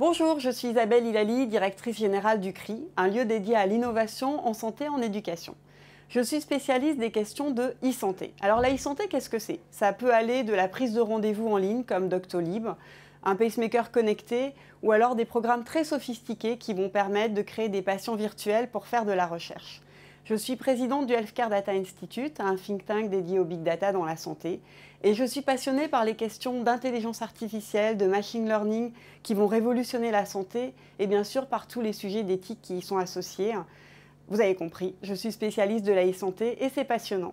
Bonjour, je suis Isabelle Ilali, directrice générale du CRI, un lieu dédié à l'innovation en santé et en éducation. Je suis spécialiste des questions de e-santé. Alors la e-santé, qu'est-ce que c'est Ça peut aller de la prise de rendez-vous en ligne comme Doctolib, un pacemaker connecté ou alors des programmes très sophistiqués qui vont permettre de créer des patients virtuels pour faire de la recherche. Je suis présidente du Healthcare Data Institute, un think tank dédié au big data dans la santé. Et je suis passionnée par les questions d'intelligence artificielle, de machine learning qui vont révolutionner la santé et bien sûr par tous les sujets d'éthique qui y sont associés. Vous avez compris, je suis spécialiste de la e-santé et c'est passionnant.